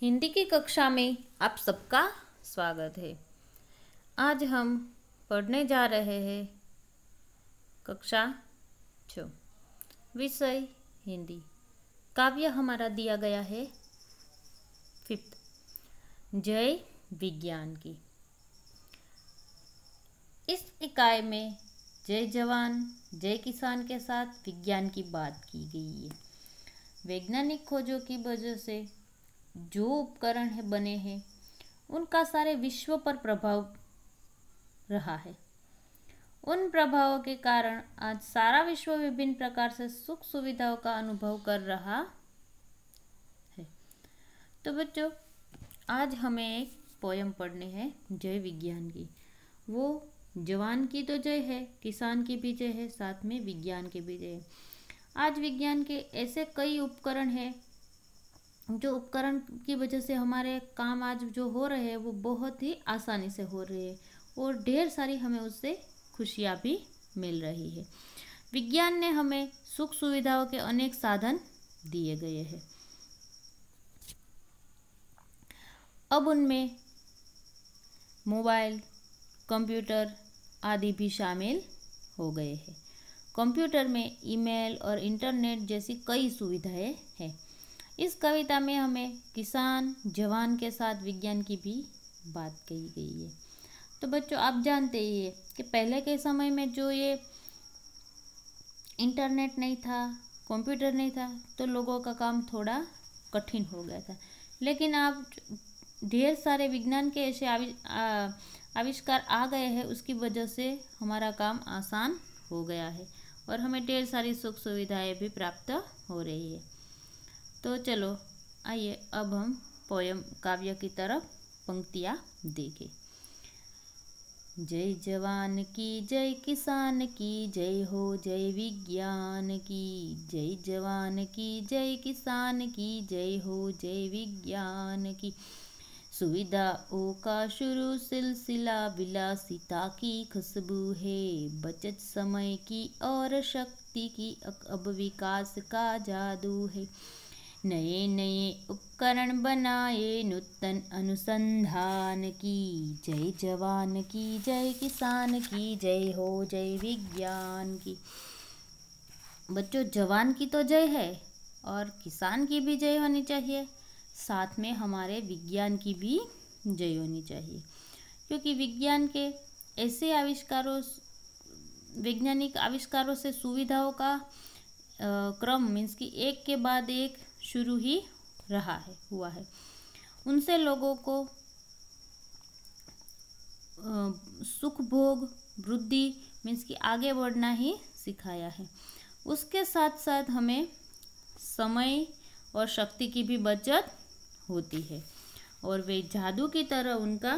हिंदी की कक्षा में आप सबका स्वागत है आज हम पढ़ने जा रहे हैं कक्षा छ विषय हिंदी काव्य हमारा दिया गया है फिफ्थ जय विज्ञान की इस इकाई में जय जवान जय किसान के साथ विज्ञान की बात की गई है वैज्ञानिक खोजों की वजह से जो उपकरण है बने हैं उनका सारे विश्व पर प्रभाव रहा है उन प्रभावों के कारण आज सारा विश्व विभिन्न प्रकार से सुख सुविधाओं का अनुभव कर रहा है तो बच्चों आज हमें एक पोयम पढ़नी है जय विज्ञान की वो जवान की तो जय है किसान की भी जय है साथ में विज्ञान की भी जय है आज विज्ञान के ऐसे कई उपकरण हैं जो उपकरण की वजह से हमारे काम आज जो हो रहे हैं वो बहुत ही आसानी से हो रहे हैं और ढेर सारी हमें उससे खुशियाँ भी मिल रही है विज्ञान ने हमें सुख सुविधाओं के अनेक साधन दिए गए हैं अब उनमें मोबाइल कंप्यूटर आदि भी शामिल हो गए हैं कंप्यूटर में ईमेल और इंटरनेट जैसी कई सुविधाएं हैं इस कविता में हमें किसान जवान के साथ विज्ञान की भी बात कही गई है तो बच्चों आप जानते ही है कि पहले के समय में जो ये इंटरनेट नहीं था कंप्यूटर नहीं था तो लोगों का काम थोड़ा कठिन हो गया था लेकिन आप ढेर सारे विज्ञान के ऐसे आविष्कार आ गए हैं उसकी वजह से हमारा काम आसान हो गया है और हमें ढेर सारी सुख सुविधाएं भी प्राप्त हो रही है तो चलो आइए अब हम पोयम काव्य की तरफ पंक्तियाँ देखें जय जवान की जय किसान की जय हो जय विज्ञान की जय जवान की जय किसान की जय हो जय विज्ञान की ओ का शुरू सिलसिला विलासिता की खुशबू है बचत समय की और शक्ति की अब विकास का जादू है नए नए उपकरण बनाए नूतन अनुसंधान की जय जवान की जय किसान की जय हो जय विज्ञान की बच्चों जवान की तो जय है और किसान की भी जय होनी चाहिए साथ में हमारे विज्ञान की भी जय होनी चाहिए क्योंकि विज्ञान के ऐसे आविष्कारों वैज्ञानिक आविष्कारों से सुविधाओं का क्रम मीन्स कि एक के बाद एक शुरू ही रहा है हुआ है उनसे लोगों को सुख भोग वृद्धि मीन्स कि आगे बढ़ना ही सिखाया है उसके साथ साथ हमें समय और शक्ति की भी बचत होती है और वे जादू की तरह उनका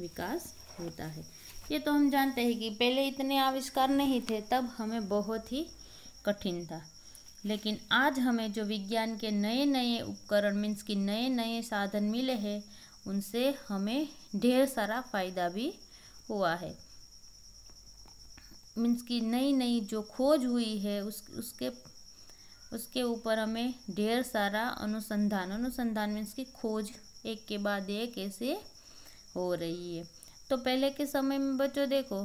विकास होता है ये तो हम जानते हैं कि पहले इतने आविष्कार नहीं थे तब हमें बहुत ही कठिन था लेकिन आज हमें जो विज्ञान के नए नए उपकरण मीन्स कि नए नए साधन मिले हैं उनसे हमें ढेर सारा फ़ायदा भी हुआ है मीन्स की नई नई जो खोज हुई है उस उसके उसके ऊपर हमें ढेर सारा अनुसंधान अनुसंधान मीन्स की खोज एक के बाद एक ऐसे हो रही है तो पहले के समय में बच्चों देखो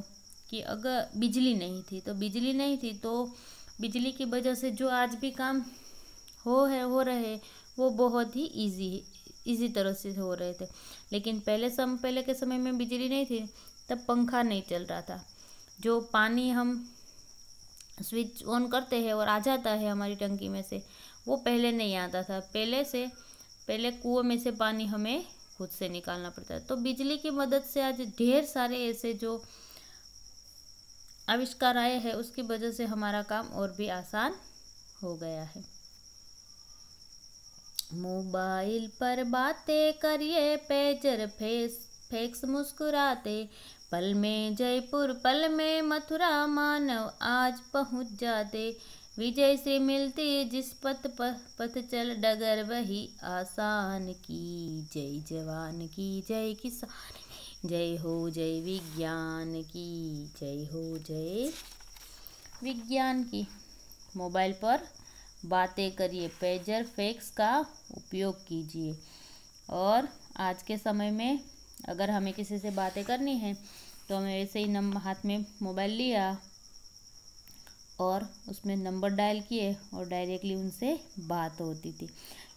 कि अगर बिजली नहीं थी तो बिजली नहीं थी तो बिजली की वजह से जो आज भी काम हो है हो रहे वो बहुत ही ईजी इजी तरह से हो रहे थे लेकिन पहले सम पहले के समय में बिजली नहीं थी तब पंखा नहीं चल रहा था जो पानी हम स्विच ऑन करते हैं और आ जाता है हमारी टंकी में से वो पहले नहीं आता था पहले से पहले कुएं में से पानी हमें खुद से निकालना पड़ता है तो बिजली की मदद से आज ढेर सारे ऐसे जो आविष्कार आए हैं उसकी वजह से हमारा काम और भी आसान हो गया है मोबाइल पर बातें करिए पेजर फेस फेक्स मुस्कुराते पल में जयपुर पल में मथुरा मानव आज पहुंच जाते विजय से मिलती जिस पथ पथ चल डगर वही आसान की जय जवान की जय किसान जय हो जय विज्ञान की जय हो जय विज्ञान की मोबाइल पर बातें करिए पेजर फेक्स का उपयोग कीजिए और आज के समय में अगर हमें किसी से बातें करनी है तो हमें ऐसे ही नंबर हाथ में मोबाइल लिया और उसमें नंबर डायल किए और डायरेक्टली उनसे बात होती थी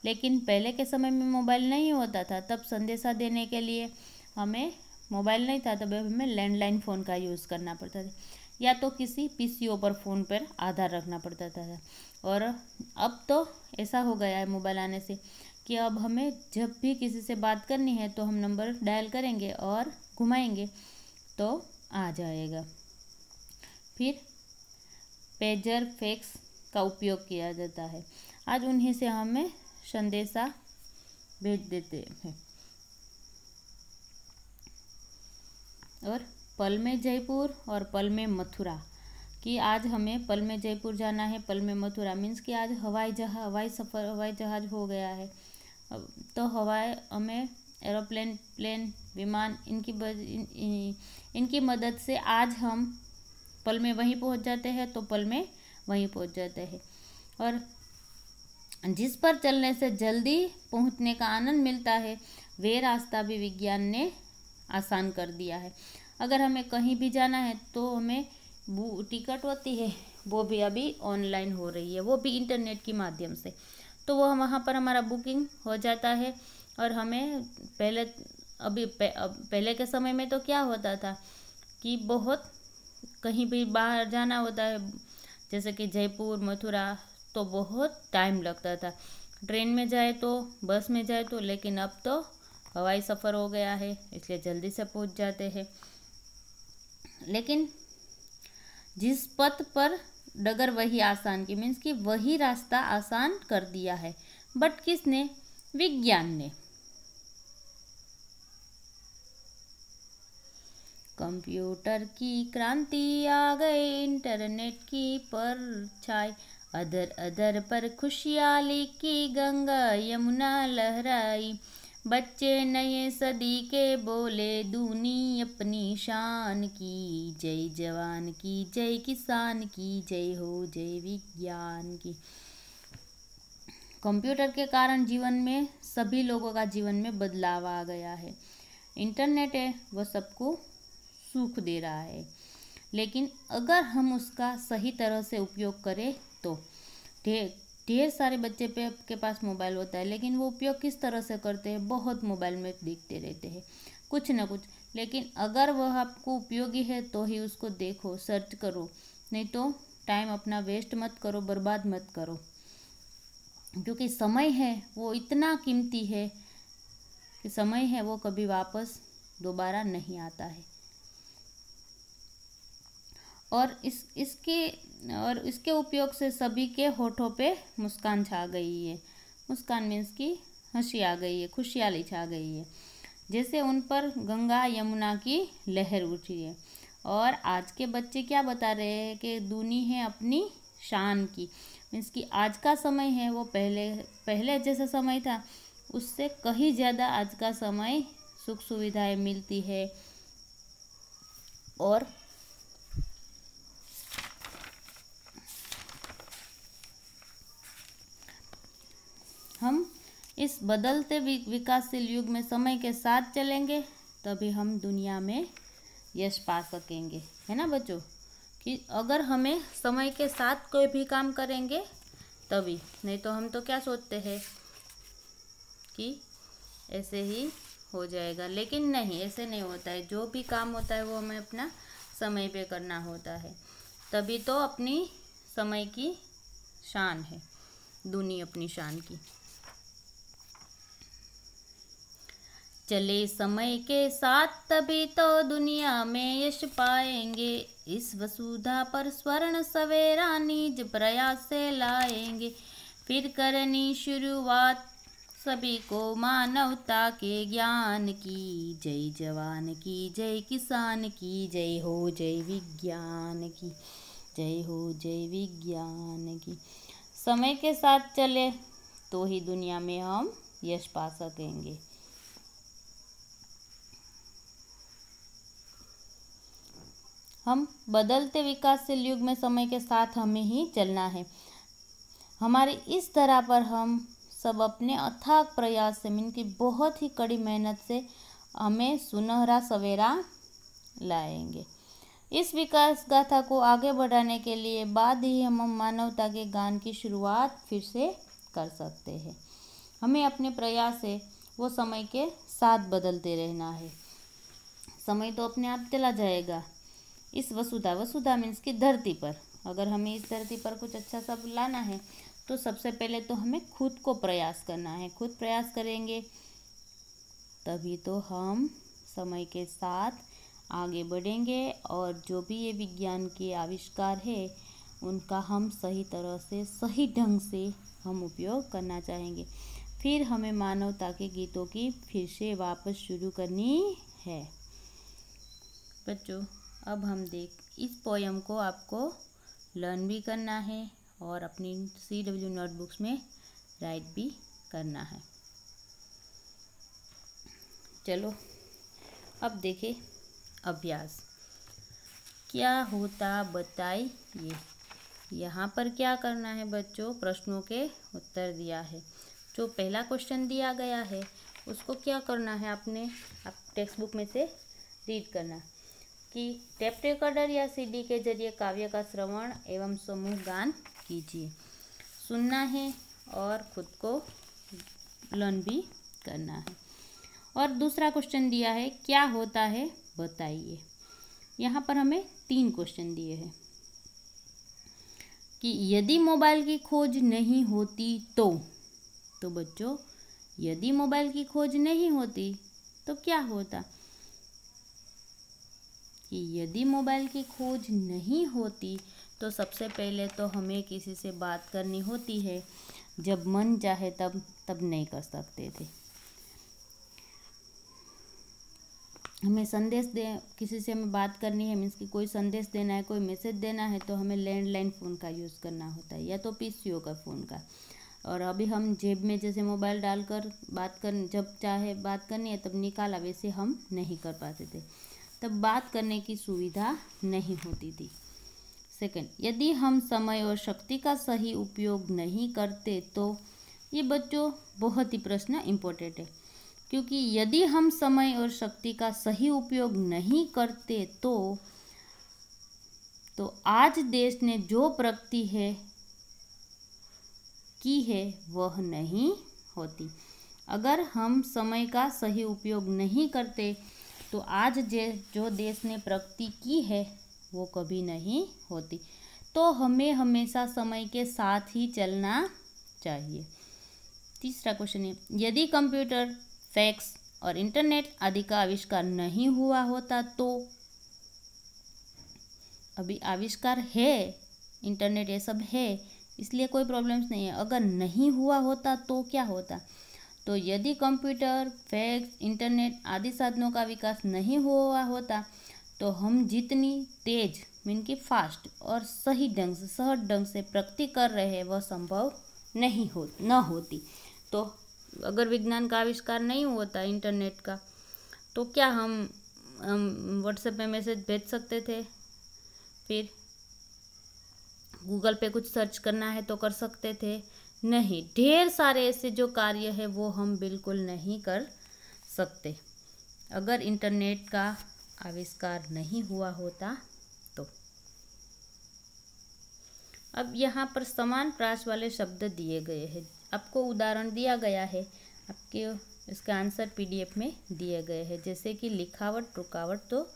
लेकिन पहले के समय में मोबाइल नहीं होता था तब संदेशा देने के लिए हमें मोबाइल नहीं था तब हमें लैंडलाइन फ़ोन का यूज़ करना पड़ता था या तो किसी पीसीओ पर फ़ोन पर आधार रखना पड़ता था और अब तो ऐसा हो गया है मोबाइल आने से कि अब हमें जब भी किसी से बात करनी है तो हम नंबर डायल करेंगे और घुमाएंगे तो आ जाएगा फिर पेजर फैक्स का उपयोग किया जाता है आज उन्हीं से हमें संदेशा भेज देते हैं और पल में जयपुर और पल में मथुरा कि आज हमें पल में जयपुर जाना है पल में मथुरा मीन्स कि आज हवाई जहाज हवाई सफ़र हवाई जहाज़ हो गया है अब तो हवाई हमें एरोप्लेन प्लेन विमान इनकी बज, इन, इन, इनकी मदद से आज हम पल में वहीं पहुंच जाते हैं तो पल में वहीं पहुंच जाते हैं और जिस पर चलने से जल्दी पहुंचने का आनंद मिलता है वे रास्ता भी विज्ञान ने आसान कर दिया है अगर हमें कहीं भी जाना है तो हमें टिकट होती है वो भी अभी ऑनलाइन हो रही है वो भी इंटरनेट के माध्यम से तो वो वहाँ पर हमारा बुकिंग हो जाता है और हमें पहले अभी पहले के समय में तो क्या होता था कि बहुत कहीं भी बाहर जाना होता है जैसे कि जयपुर मथुरा तो बहुत टाइम लगता था ट्रेन में जाए तो बस में जाए तो लेकिन अब तो हवाई सफ़र हो गया है इसलिए जल्दी से पहुंच जाते हैं लेकिन जिस पथ पर डगर वही आसान की मीन्स कि वही रास्ता आसान कर दिया है बट किसने विज्ञान ने कंप्यूटर की क्रांति आ गई इंटरनेट की परछाई अदर अदर पर खुशियाली की गंगा यमुना लहराई बच्चे नए सदी के बोले दूनी अपनी शान की जय जवान की जय किसान की जय हो जय विज्ञान की कंप्यूटर के कारण जीवन में सभी लोगों का जीवन में बदलाव आ गया है इंटरनेट है वो सबको सुख दे रहा है लेकिन अगर हम उसका सही तरह से उपयोग करें तो ढेर सारे बच्चे पे के पास मोबाइल होता है लेकिन वो उपयोग किस तरह से करते हैं बहुत मोबाइल में देखते रहते हैं कुछ ना कुछ लेकिन अगर वह आपको उपयोगी है तो ही उसको देखो सर्च करो नहीं तो टाइम अपना वेस्ट मत करो बर्बाद मत करो क्योंकि समय है वो इतना कीमती है कि समय है वो कभी वापस दोबारा नहीं आता है और इस इसके और इसके उपयोग से सभी के होठों पे मुस्कान छा गई है मुस्कान मीन्स की हंसी आ गई है खुशहाली छा गई है जैसे उन पर गंगा यमुना की लहर उठी है और आज के बच्चे क्या बता रहे हैं कि दूनी है अपनी शान की मीन्स की आज का समय है वो पहले पहले जैसा समय था उससे कहीं ज़्यादा आज का समय सुख सुविधाएं मिलती है और हम इस बदलते विकासशील युग में समय के साथ चलेंगे तभी हम दुनिया में यश पा सकेंगे है ना बच्चों कि अगर हमें समय के साथ कोई भी काम करेंगे तभी नहीं तो हम तो क्या सोचते हैं कि ऐसे ही हो जाएगा लेकिन नहीं ऐसे नहीं होता है जो भी काम होता है वो हमें अपना समय पे करना होता है तभी तो अपनी समय की शान है दुनिया अपनी शान की चले समय के साथ तभी तो दुनिया में यश पाएंगे इस वसुधा पर स्वर्ण सवेरा निज प्रयास से लाएंगे फिर करनी शुरुआत सभी को मानवता के ज्ञान की जय जवान की जय किसान की जय हो जय विज्ञान की जय हो जय विज्ञान की समय के साथ चले तो ही दुनिया में हम यश पा सकेंगे हम बदलते विकासशील युग में समय के साथ हमें ही चलना है हमारी इस तरह पर हम सब अपने अथाक प्रयास से मीन की बहुत ही कड़ी मेहनत से हमें सुनहरा सवेरा लाएंगे इस विकास गाथा को आगे बढ़ाने के लिए बाद ही हम मानवता के गान की शुरुआत फिर से कर सकते हैं हमें अपने प्रयास से वो समय के साथ बदलते रहना है समय तो अपने आप चला जाएगा इस वसुधा वसुधा मीन्स की धरती पर अगर हमें इस धरती पर कुछ अच्छा सब लाना है तो सबसे पहले तो हमें खुद को प्रयास करना है खुद प्रयास करेंगे तभी तो हम समय के साथ आगे बढ़ेंगे और जो भी ये विज्ञान के आविष्कार है उनका हम सही तरह से सही ढंग से हम उपयोग करना चाहेंगे फिर हमें मानवता के गीतों की फिर से वापस शुरू करनी है बच्चों अब हम देख इस पोयम को आपको लर्न भी करना है और अपनी सी डब्ल्यू नोटबुक्स में राइट भी करना है चलो अब देखे अभ्यास क्या होता बताई ये यहाँ पर क्या करना है बच्चों प्रश्नों के उत्तर दिया है जो पहला क्वेश्चन दिया गया है उसको क्या करना है आपने आप टेक्स्ट बुक में से रीड करना कि टेप रिकॉर्डर या सीडी के जरिए काव्य का श्रवण एवं समूह गान कीजिए सुनना है और खुद को लर्न भी करना है और दूसरा क्वेश्चन दिया है क्या होता है बताइए यहाँ पर हमें तीन क्वेश्चन दिए हैं कि यदि मोबाइल की खोज नहीं होती तो तो बच्चों यदि मोबाइल की खोज नहीं होती तो क्या होता यदि मोबाइल की खोज नहीं होती तो सबसे पहले तो हमें किसी से बात करनी होती है जब मन चाहे तब तब नहीं कर सकते थे हमें संदेश दे किसी से हमें बात करनी है मीन्स कि कोई संदेश देना है कोई मैसेज देना है तो हमें लैंडलाइन फ़ोन का यूज़ करना होता है या तो पी का फ़ोन का और अभी हम जेब में जैसे मोबाइल डालकर बात कर जब चाहे बात करनी है तब निकाला वैसे हम नहीं कर पाते थे तब बात करने की सुविधा नहीं होती थी सेकंड यदि हम समय और शक्ति का सही उपयोग नहीं करते तो ये बच्चों बहुत ही प्रश्न इम्पोर्टेंट है क्योंकि यदि हम समय और शक्ति का सही उपयोग नहीं करते तो तो आज देश ने जो प्रगति है की है वह नहीं होती अगर हम समय का सही उपयोग नहीं करते तो आज जे जो देश ने प्रगति की है वो कभी नहीं होती तो हमें हमेशा समय के साथ ही चलना चाहिए तीसरा क्वेश्चन है यदि कंप्यूटर फैक्स और इंटरनेट आदि का आविष्कार नहीं हुआ होता तो अभी आविष्कार है इंटरनेट ये सब है इसलिए कोई प्रॉब्लम्स नहीं है अगर नहीं हुआ होता तो क्या होता तो यदि कंप्यूटर फैक्स इंटरनेट आदि साधनों का विकास नहीं हुआ होता तो हम जितनी तेज मीन की फास्ट और सही ढंग से सहज ढंग से प्रगति कर रहे हैं वह संभव नहीं हो न होती तो अगर विज्ञान का आविष्कार नहीं होता इंटरनेट का तो क्या हम हम व्हाट्सएप में मैसेज भेज सकते थे फिर गूगल पे कुछ सर्च करना है तो कर सकते थे नहीं ढेर सारे ऐसे जो कार्य है वो हम बिल्कुल नहीं कर सकते अगर इंटरनेट का आविष्कार नहीं हुआ होता तो अब यहाँ पर समान प्राश वाले शब्द दिए गए हैं आपको उदाहरण दिया गया है आपके इसके आंसर पीडीएफ में दिए गए हैं जैसे कि लिखावट रुकावट तो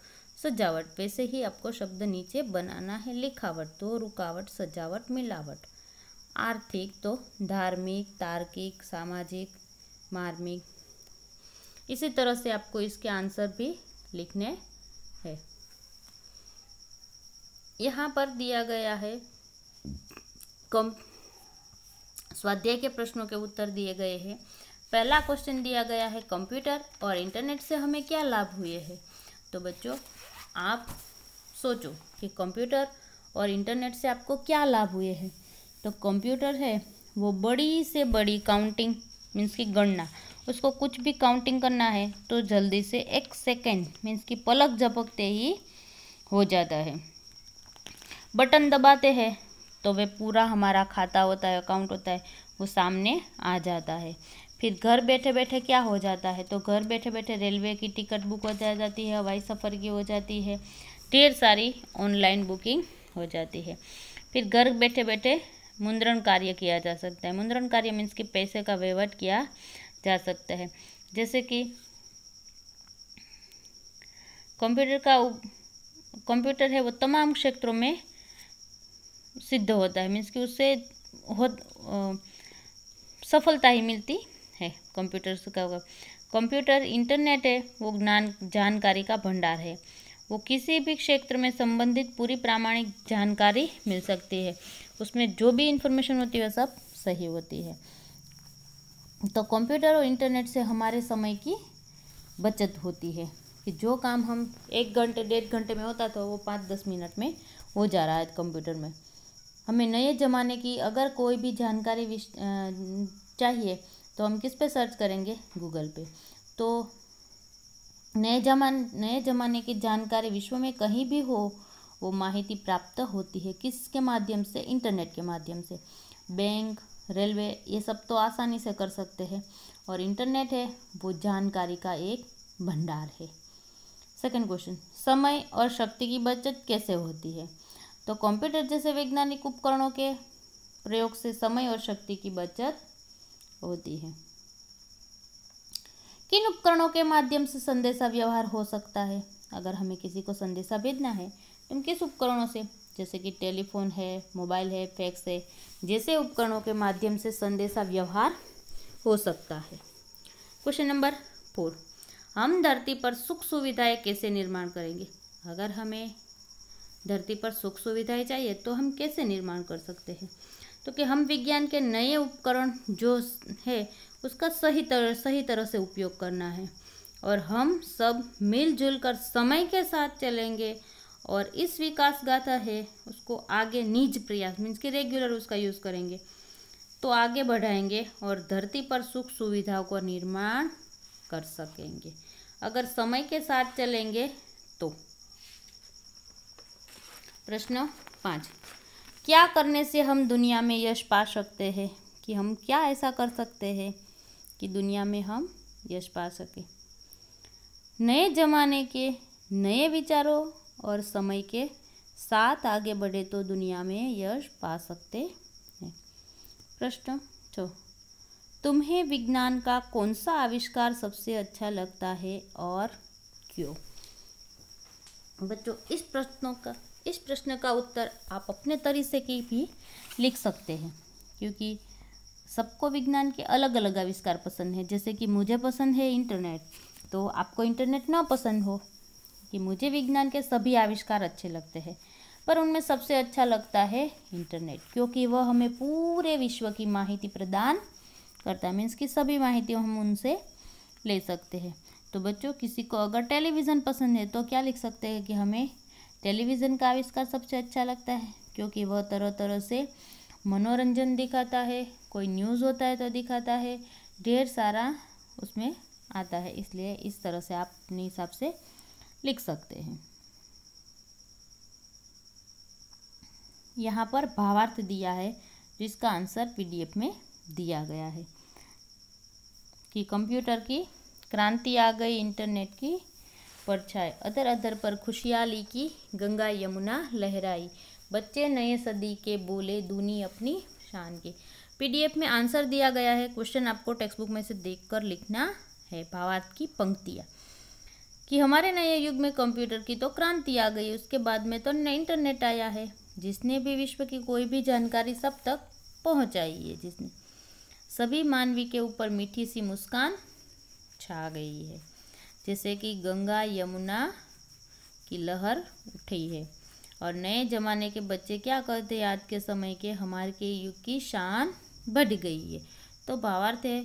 सजावट वैसे ही आपको शब्द नीचे बनाना है लिखावट तो रुकावट सजावट मिलावट आर्थिक तो धार्मिक तार्किक सामाजिक मार्मिक इसी तरह से आपको इसके आंसर भी लिखने हैं यहाँ पर दिया गया है कम स्वाध्याय के प्रश्नों के उत्तर दिए गए हैं पहला क्वेश्चन दिया गया है कंप्यूटर और इंटरनेट से हमें क्या लाभ हुए हैं तो बच्चों आप सोचो कि कंप्यूटर और इंटरनेट से आपको क्या लाभ हुए हैं तो कंप्यूटर है वो बड़ी से बड़ी काउंटिंग मीन्स की गणना उसको कुछ भी काउंटिंग करना है तो जल्दी से एक सेकेंड मीन्स की पलक झपकते ही हो जाता है बटन दबाते हैं तो वे पूरा हमारा खाता होता है अकाउंट होता है वो सामने आ जाता है फिर घर बैठे बैठे क्या हो जाता है तो घर बैठे बैठे रेलवे की टिकट बुक हो जा जाती है हवाई सफ़र की हो जाती है ढेर सारी ऑनलाइन बुकिंग हो जाती है फिर घर बैठे बैठे मुद्रण कार्य किया जा सकता है मुद्रण कार्य मीन्स कि पैसे का वेवट किया जा सकता है जैसे कि कंप्यूटर का कंप्यूटर है वो तमाम क्षेत्रों में सिद्ध होता है मीन्स कि उससे हो सफलता ही मिलती है कंप्यूटर का कंप्यूटर इंटरनेट है वो ज्ञान जानकारी का भंडार है वो किसी भी क्षेत्र में संबंधित पूरी प्रामाणिक जानकारी मिल सकती है उसमें जो भी इन्फॉर्मेशन होती है सब सही होती है तो कंप्यूटर और इंटरनेट से हमारे समय की बचत होती है कि जो काम हम एक घंटे डेढ़ घंटे में होता था वो पाँच दस मिनट में हो जा रहा है कंप्यूटर में हमें नए ज़माने की अगर कोई भी जानकारी चाहिए तो हम किस पे सर्च करेंगे गूगल पे तो नए जमा नए ज़माने की जानकारी विश्व में कहीं भी हो वो माहिती प्राप्त होती है किसके माध्यम से इंटरनेट के माध्यम से बैंक रेलवे ये सब तो आसानी से कर सकते हैं और इंटरनेट है वो जानकारी का एक भंडार है सेकंड क्वेश्चन समय और शक्ति की बचत कैसे होती है तो कंप्यूटर जैसे वैज्ञानिक उपकरणों के प्रयोग से समय और शक्ति की बचत होती है किन उपकरणों के माध्यम से संदेशा व्यवहार हो सकता है अगर हमें किसी को संदेशा भेजना है इन किस उपकरणों से जैसे कि टेलीफोन है मोबाइल है फैक्स है जैसे उपकरणों के माध्यम से संदेशा व्यवहार हो सकता है क्वेश्चन नंबर फोर हम धरती पर सुख सुविधाएं कैसे निर्माण करेंगे अगर हमें धरती पर सुख सुविधाएं चाहिए तो हम कैसे निर्माण कर सकते हैं तो कि हम विज्ञान के नए उपकरण जो है उसका सही तरह सही तरह से उपयोग करना है और हम सब मिलजुल कर समय के साथ चलेंगे और इस विकास गाथा है उसको आगे निज प्रयास मीन्स कि रेगुलर उसका यूज़ करेंगे तो आगे बढ़ाएंगे और धरती पर सुख सुविधाओं का निर्माण कर सकेंगे अगर समय के साथ चलेंगे तो प्रश्न पाँच क्या करने से हम दुनिया में यश पा सकते हैं कि हम क्या ऐसा कर सकते हैं कि दुनिया में हम यश पा सकें नए जमाने के नए विचारों और समय के साथ आगे बढ़े तो दुनिया में यश पा सकते हैं प्रश्न छो तुम्हें विज्ञान का कौन सा आविष्कार सबसे अच्छा लगता है और क्यों बच्चों इस प्रश्नों का इस प्रश्न का उत्तर आप अपने तरीके की भी लिख सकते हैं क्योंकि सबको विज्ञान के अलग अलग आविष्कार पसंद है जैसे कि मुझे पसंद है इंटरनेट तो आपको इंटरनेट ना पसंद हो कि मुझे विज्ञान के सभी आविष्कार अच्छे लगते हैं पर उनमें सबसे अच्छा लगता है इंटरनेट क्योंकि वह हमें पूरे विश्व की माहिती प्रदान करता है मीन्स की सभी माहिती हम उनसे ले सकते हैं तो बच्चों किसी को अगर टेलीविज़न पसंद है तो क्या लिख सकते हैं कि हमें टेलीविज़न का आविष्कार सबसे अच्छा लगता है क्योंकि वह तरह तरह से मनोरंजन दिखाता है कोई न्यूज़ होता है तो दिखाता है ढेर सारा उसमें आता है इसलिए इस तरह से आप अपने हिसाब से लिख सकते हैं यहाँ पर भावार्थ दिया है जिसका आंसर पीडीएफ में दिया गया है कि कंप्यूटर की क्रांति आ गई इंटरनेट की परछाई अदर अदर पर खुशहाली की गंगा यमुना लहराई बच्चे नए सदी के बोले दूनी अपनी शान के पीडीएफ में आंसर दिया गया है क्वेश्चन आपको टेक्स्ट बुक में से देखकर लिखना है भावार्थ की पंक्तियाँ कि हमारे नए युग में कंप्यूटर की तो क्रांति आ गई उसके बाद में तो नया इंटरनेट आया है जिसने भी विश्व की कोई भी जानकारी सब तक पहुंचाई है जिसने सभी मानवी के ऊपर मीठी सी मुस्कान छा गई है जैसे कि गंगा यमुना की लहर उठी है और नए ज़माने के बच्चे क्या करते आज के समय के हमारे के युग की शान बढ़ गई है तो भावार्थ है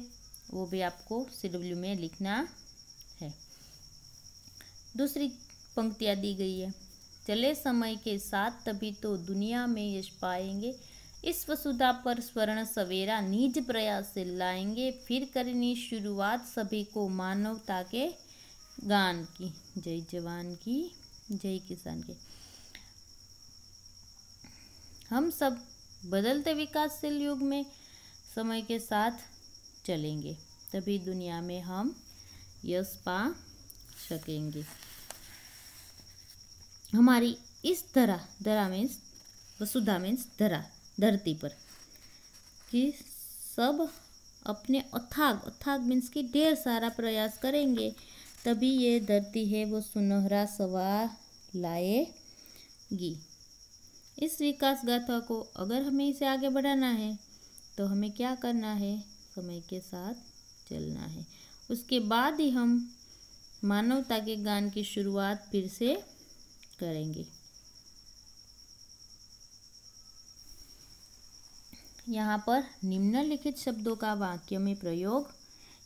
वो भी आपको सी में लिखना है दूसरी पंक्तियाँ दी गई है चले समय के साथ तभी तो दुनिया में यश पाएंगे इस वसुधा पर स्वर्ण सवेरा निज प्रयास से लाएंगे फिर करनी शुरुआत सभी को मानवता के गान की जय जवान की जय किसान की हम सब बदलते विकासशील युग में समय के साथ चलेंगे तभी दुनिया में हम यश पा सकेंगे हमारी इस धरा धरा मीन्स वसुधा मीन्स धरा धरती पर कि सब अपने अथाग अथाग मीन्स की ढेर सारा प्रयास करेंगे तभी ये धरती है वो सुनहरा सवा लाएगी इस विकास गाथा को अगर हमें इसे आगे बढ़ाना है तो हमें क्या करना है समय के साथ चलना है उसके बाद ही हम मानवता के गान की शुरुआत फिर से करेंगे यहाँ पर निम्नलिखित शब्दों का वाक्य में प्रयोग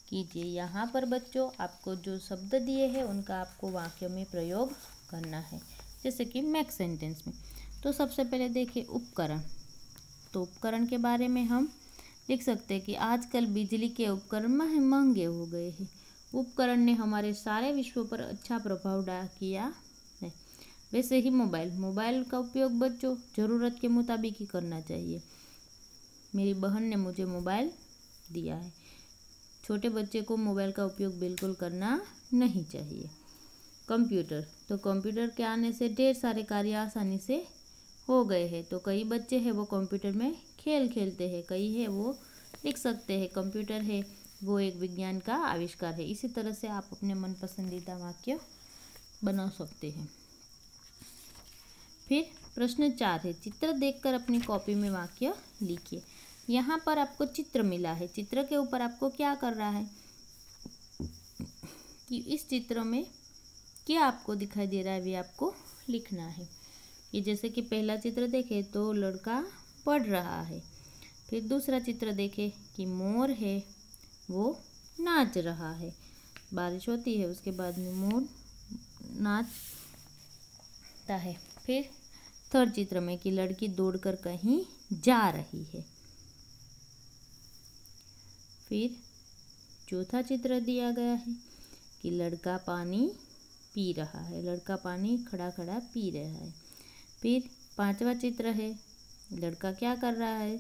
कीजिए यहाँ पर बच्चों आपको जो शब्द दिए हैं उनका आपको वाक्य में प्रयोग करना है जैसे कि मैक सेंटेंस में तो सबसे पहले देखिए उपकरण तो उपकरण के बारे में हम लिख सकते हैं कि आजकल बिजली के उपकरण महंगे हो गए हैं उपकरण ने हमारे सारे विश्व पर अच्छा प्रभाव डाल किया है वैसे ही मोबाइल मोबाइल का उपयोग बच्चों ज़रूरत के मुताबिक ही करना चाहिए मेरी बहन ने मुझे मोबाइल दिया है छोटे बच्चे को मोबाइल का उपयोग बिल्कुल करना नहीं चाहिए कंप्यूटर तो कंप्यूटर के आने से ढेर सारे कार्य आसानी से हो गए हैं तो कई बच्चे हैं वो कंप्यूटर में खेल खेलते हैं कई है वो लिख सकते हैं कंप्यूटर है वो एक विज्ञान का आविष्कार है इसी तरह से आप अपने मन पसंदीदा वाक्य बना सकते हैं फिर प्रश्न चार है चित्र देखकर अपनी कॉपी में वाक्य लिखिए यहाँ पर आपको चित्र मिला है चित्र के ऊपर आपको क्या कर रहा है कि इस चित्र में क्या आपको दिखाई दे रहा है भी आपको लिखना है ये जैसे कि पहला चित्र देखे तो लड़का पढ़ रहा है फिर दूसरा चित्र देखे कि मोर है वो नाच रहा है बारिश होती है उसके बाद में मोर नाचता है फिर थर्ड चित्र में कि लड़की दौड़कर कहीं जा रही है फिर चौथा चित्र दिया गया है कि लड़का पानी पी रहा है लड़का पानी खड़ा खड़ा पी रहा है फिर पांचवा चित्र है लड़का क्या कर रहा है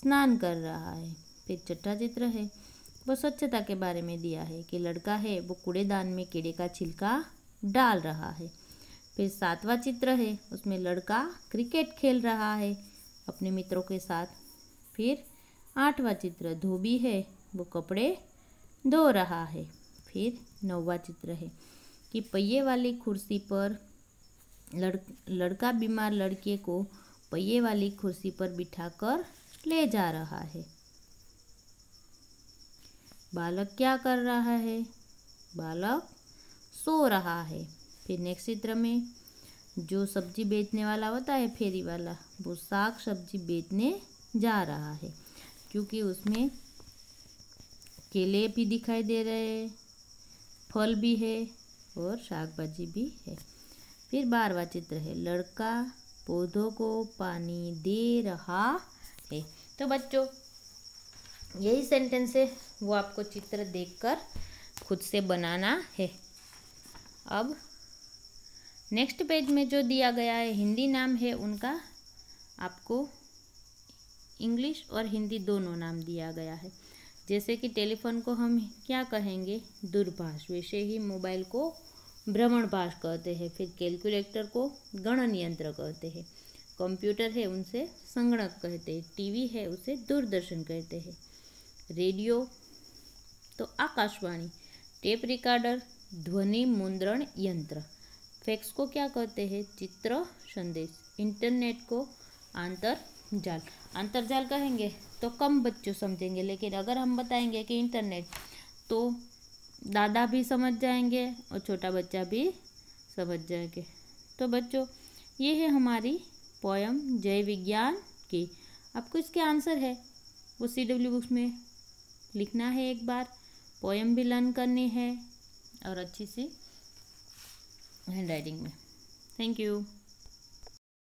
स्नान कर रहा है फिर छठा चित्र है वो स्वच्छता के बारे में दिया है कि लड़का है वो कूड़ेदान में कीड़े का छिलका डाल रहा है फिर सातवां चित्र है उसमें लड़का क्रिकेट खेल रहा है अपने मित्रों के साथ फिर आठवां चित्र धोबी है वो कपड़े धो रहा है फिर नौवा चित्र है कि पहिए वाली कुर्सी पर लड़ लड़का बीमार लड़के को पहिए वाली कुर्सी पर बिठाकर ले जा रहा है बालक क्या कर रहा है बालक सो रहा है फिर नेक्स्ट चित्र में जो सब्जी बेचने वाला होता है फेरी वाला वो साग सब्जी बेचने जा रहा है क्योंकि उसमें केले भी दिखाई दे रहे हैं फल भी है और साग भाजी भी है फिर बारवा चित्र है लड़का पौधों को पानी दे रहा है तो बच्चों यही सेंटेंस है वो आपको चित्र देखकर खुद से बनाना है अब नेक्स्ट पेज में जो दिया गया है हिंदी नाम है उनका आपको इंग्लिश और हिंदी दोनों नाम दिया गया है जैसे कि टेलीफोन को हम क्या कहेंगे दूरभाष वैसे ही मोबाइल को भ्रमणभाष कहते हैं फिर कैलकुलेटर को गणन यंत्र कहते हैं कंप्यूटर है उनसे संगणक कहते हैं टीवी है उसे दूरदर्शन कहते हैं रेडियो तो आकाशवाणी टेप रिकॉर्डर ध्वनि मुद्रण यंत्र फैक्स को क्या कहते हैं चित्र संदेश इंटरनेट को आंतरजाल आंतरजाल कहेंगे तो कम बच्चों समझेंगे लेकिन अगर हम बताएंगे कि इंटरनेट तो दादा भी समझ जाएंगे और छोटा बच्चा भी समझ जाएंगे तो बच्चों ये है हमारी पोयम जय विज्ञान की आपको इसके आंसर है वो सी डब्ल्यू बुक्स में लिखना है एक बार पोएम भी लर्न करनी है और अच्छी सी हैंड राइटिंग में थैंक यू